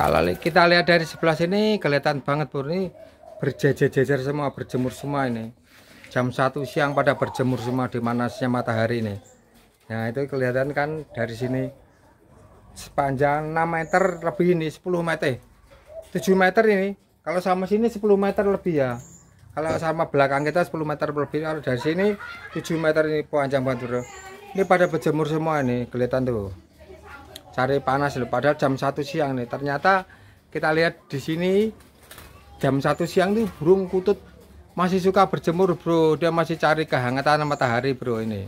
kalau kita lihat dari sebelah sini kelihatan banget Bur ini berjejer-jejer semua berjemur semua ini jam satu siang pada berjemur semua di manasnya matahari ini nah itu kelihatan kan dari sini sepanjang 6 meter lebih ini 10 meter 7 meter ini kalau sama sini 10 meter lebih ya kalau sama belakang kita 10 meter lebih kalau dari sini 7 meter ini panjang banget bro ini pada berjemur semua ini kelihatan tuh cari panas loh padahal jam satu siang nih ternyata kita lihat di sini jam satu siang tuh burung kutut masih suka berjemur bro dia masih cari kehangatan matahari bro ini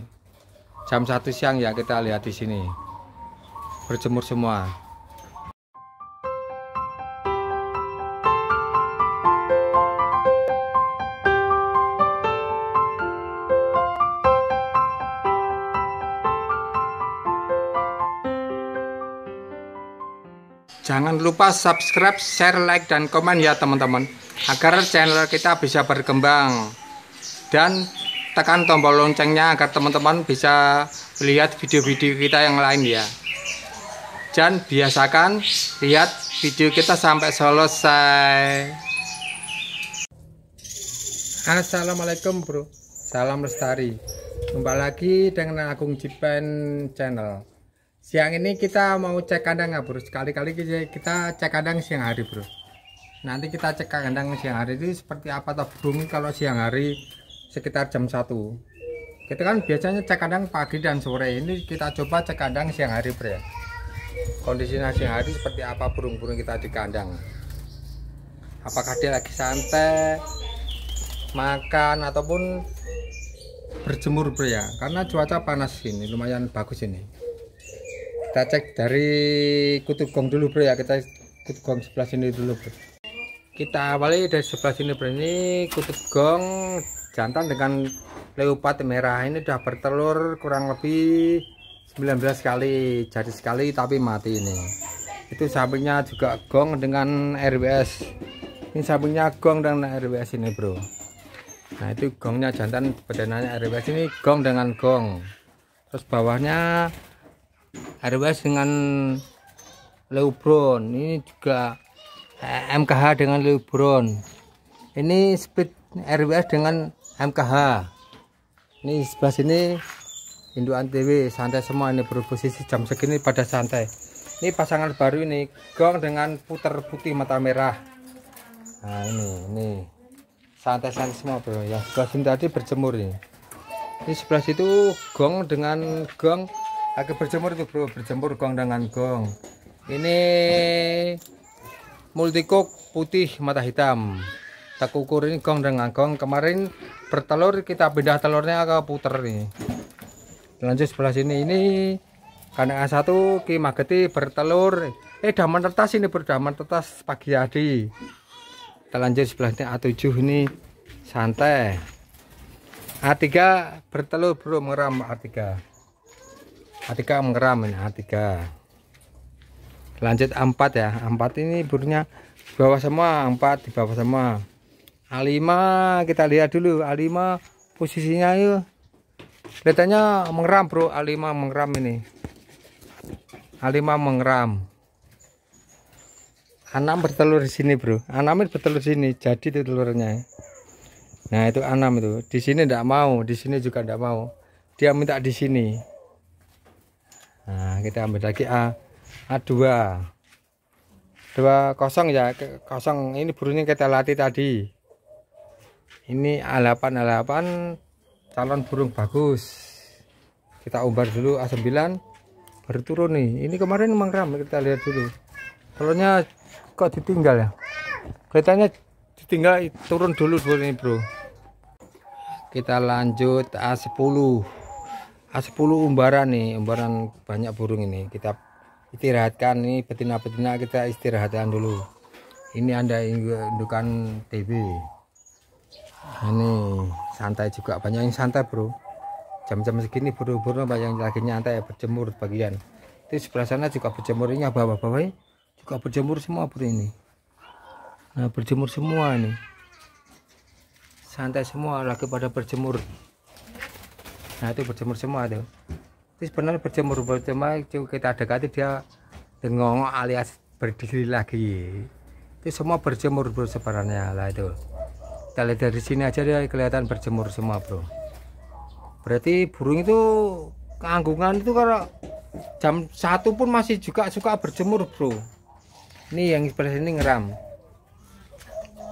jam satu siang ya kita lihat di sini berjemur semua Jangan lupa subscribe, share, like, dan komen ya teman-teman Agar channel kita bisa berkembang Dan tekan tombol loncengnya agar teman-teman bisa lihat video-video kita yang lain ya Dan biasakan lihat video kita sampai selesai Assalamualaikum bro Salam lestari Kembali lagi dengan Agung Jipen Channel Siang ini kita mau cek kandang ya bro. Sekali-kali kita cek kandang siang hari bro. Nanti kita cek kandang siang hari itu seperti apa atau burung kalau siang hari sekitar jam 1 Kita kan biasanya cek kandang pagi dan sore. Ini kita coba cek kandang siang hari bro ya. Kondisinya siang hari seperti apa burung-burung kita di kandang. Apakah dia lagi santai, makan ataupun berjemur bro ya. Karena cuaca panas ini lumayan bagus ini kita cek dari kutub gong dulu bro ya kita kutub gong sebelah sini dulu bro kita awali dari sebelah sini bro ini kutub gong jantan dengan leopard merah ini sudah bertelur kurang lebih 19 kali jadi sekali tapi mati ini itu sapinya juga gong dengan RWS ini sapinya gong dengan RWS ini bro nah itu gongnya jantan badanannya RWS ini gong dengan gong terus bawahnya RWS dengan Leubron ini juga MKH eh, dengan Leubron ini speed RWS dengan MKH ini sebelah sini induk TV santai semua ini berposisi jam segini pada santai ini pasangan baru ini gong dengan puter putih mata merah nah ini ini santai-santai semua bro ya. sebelah sini tadi berjemur ini ini sebelah situ gong dengan gong agak berjemur itu bro berjemur gong dengan gong ini multikuk putih mata hitam tak ukur ini gong dengan gong kemarin bertelur kita pindah telurnya agak puter nih lanjut sebelah sini ini karena A1 Ki Mageti bertelur eh daman tetas ini berdaman tetas pagi hari kita lanjut sebelahnya A7 ini santai A3 bertelur bro meram A3 H3 mengeram ini h lanjut A4 ya A4 ini burungnya bawah semua A4 di bawah semua A5 kita lihat dulu A5 posisinya yuk kelihatannya mengeram bro A5 mengeram ini A5 mengeram A6 bertelur di sini bro A6 bertelur di sini jadi itu telurnya nah itu A6 itu di sini tidak mau di sini juga tidak mau dia minta di sini nah kita ambil lagi A A2 dua kosong ya kosong ini burungnya kita latih tadi ini A8 A8 calon burung bagus kita umbar dulu A9 baru turun nih ini kemarin memang ramai kita lihat dulu telurnya kok ditinggal ya kelihatannya ditinggal turun dulu burung ini bro kita lanjut A10 10 umbaran nih umbaran banyak burung ini kita istirahatkan nih betina-betina kita istirahatkan dulu ini anda indukan TB ini santai juga banyak yang santai bro jam-jam segini burung-burung banyak yang lagi nyantai berjemur bagian di sebelah sana juga berjemurnya ini bawah-bawah juga berjemur semua bro ini nah berjemur semua nih santai semua lagi pada berjemur nah itu berjemur semua tuh itu benar berjemur berjemur kita dekati dia dengong alias berdiri lagi itu semua berjemur bro sebenarnya lah itu kita lihat dari sini aja dia kelihatan berjemur semua bro berarti burung itu keanggungan itu kalau jam satu pun masih juga suka berjemur bro ini yang sebelah sini ngeram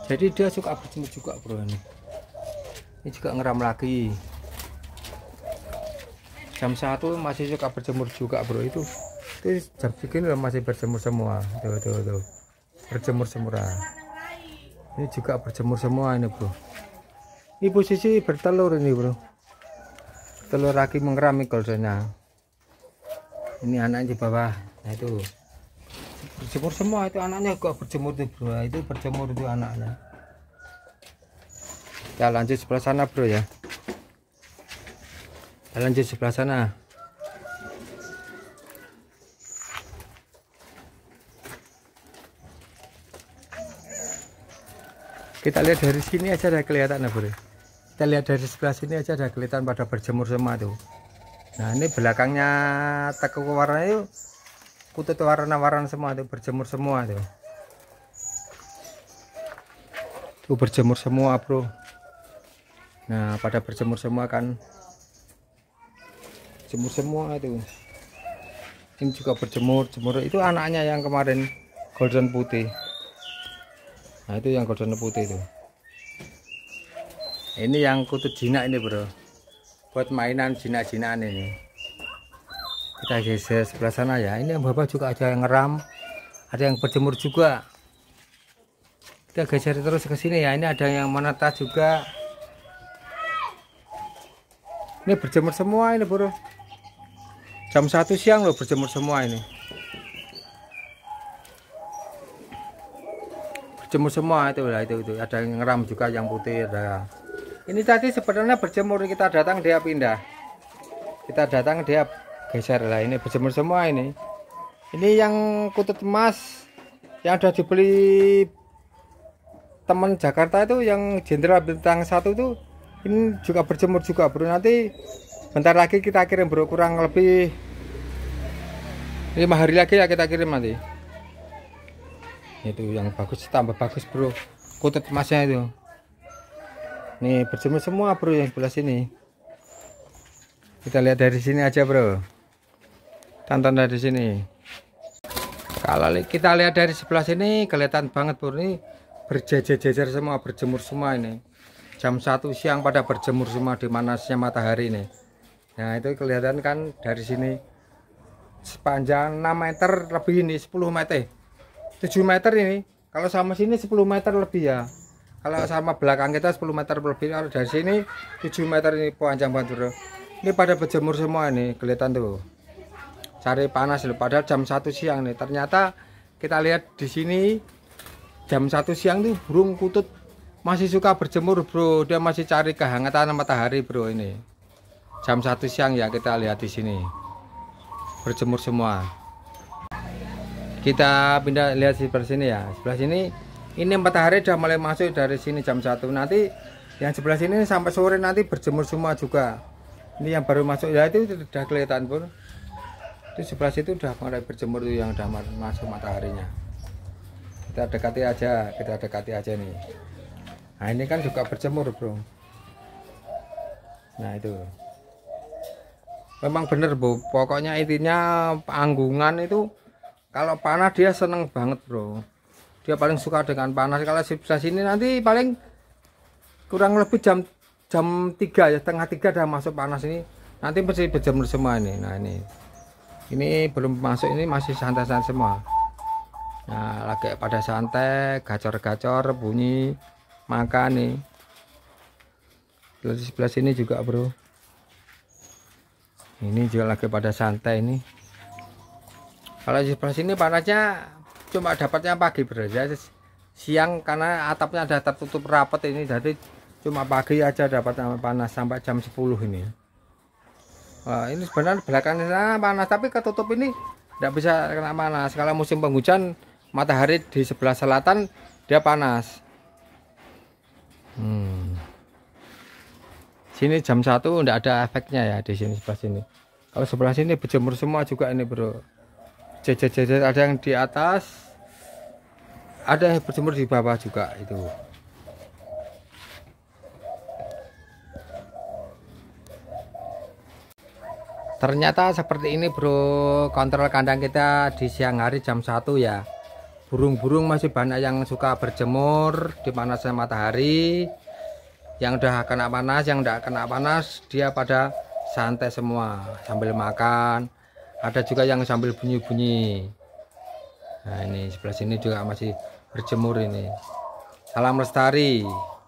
jadi dia suka berjemur juga bro ini ini juga ngeram lagi jam satu masih suka berjemur juga bro itu itu jam segini loh masih berjemur semua tuh tuh tuh berjemur semua ini juga berjemur semua ini bro ini posisi bertelur ini bro telur lagi mengerami goldennya ini anaknya di bawah nah itu berjemur semua itu anaknya kok berjemur tuh bro nah, itu berjemur itu anaknya kita ya, lanjut sebelah sana bro ya lanjut sebelah sana kita lihat dari sini aja ada kelihatan ya bro kita lihat dari sebelah sini aja ada kelihatan pada berjemur semua tuh nah ini belakangnya teko warna itu kutut warna-warna semua tuh berjemur semua tuh tuh berjemur semua bro nah pada berjemur semua kan jemur semua itu ini juga berjemur jemur itu anaknya yang kemarin golden putih nah itu yang golden putih itu ini yang kutu jinak ini bro buat mainan jinak jinakan ini kita geser sebelah sana ya ini yang bapak juga ada yang ngeram ada yang berjemur juga kita geser terus ke sini ya ini ada yang menetas juga ini berjemur semua ini bro jam satu siang loh berjemur semua ini berjemur semua itu lah itu, itu ada yang ngeram juga yang putih ada ini tadi sebenarnya berjemur kita datang dia pindah kita datang dia geser lah ini berjemur semua ini ini yang kutut emas yang udah dibeli teman Jakarta itu yang jenderal bintang satu tuh ini juga berjemur juga baru nanti bentar lagi kita kirim bro kurang lebih lima hari lagi ya kita kirim nanti itu yang bagus tambah bagus bro kutut emasnya itu nih berjemur semua bro yang sebelah sini kita lihat dari sini aja bro tonton dari sini kalau kita lihat dari sebelah sini kelihatan banget bro ini berjejer-jejer semua berjemur semua ini jam satu siang pada berjemur semua di manasnya matahari ini Nah itu kelihatan kan dari sini sepanjang 6 meter lebih ini 10 meter 7 meter ini kalau sama sini 10 meter lebih ya kalau iya. sama belakang kita 10 meter lebih kalau dari sini 7 meter ini panjang banget ini pada berjemur semua ini kelihatan tuh cari panas loh padahal jam 1 siang nih ternyata kita lihat di sini jam 1 siang tuh burung kutut masih suka berjemur bro dia masih cari kehangatan matahari bro ini jam satu siang ya kita lihat di sini berjemur semua kita pindah lihat sebelah sini ya sebelah sini ini matahari sudah mulai masuk dari sini jam satu. nanti yang sebelah sini sampai sore nanti berjemur semua juga ini yang baru masuk ya itu sudah kelihatan pun itu sebelah situ sudah mulai berjemur itu yang sudah masuk mataharinya kita dekati aja kita dekati aja nih nah ini kan juga berjemur bro nah itu memang bener bu pokoknya intinya panggungan itu kalau panas dia seneng banget bro dia paling suka dengan panas kalau bisa sini nanti paling kurang lebih jam jam 3 ya tengah tiga dah masuk panas ini nanti masih berjemur semua ini nah ini ini belum masuk ini masih santai-santai semua nah lagi pada santai gacor-gacor bunyi makan nih di sebelah sini juga bro ini juga lagi pada santai ini kalau di sebelah sini panasnya cuma dapatnya pagi berada ya, siang karena atapnya ada tertutup rapat ini jadi cuma pagi aja dapat panas sampai jam 10 ini ya. Wah, ini sebenarnya belakangnya sana panas tapi ketutup ini tidak bisa kena panas kalau musim penghujan matahari di sebelah selatan dia panas hmm sini jam satu enggak ada efeknya ya di sini sebelah sini kalau sebelah sini berjemur semua juga ini bro jejer ada yang di atas ada yang berjemur di bawah juga itu ternyata seperti ini bro kontrol kandang kita di siang hari jam satu ya burung-burung masih banyak yang suka berjemur di panasnya matahari yang udah kena panas yang tidak kena panas dia pada santai semua sambil makan ada juga yang sambil bunyi-bunyi nah ini sebelah sini juga masih berjemur ini salam lestari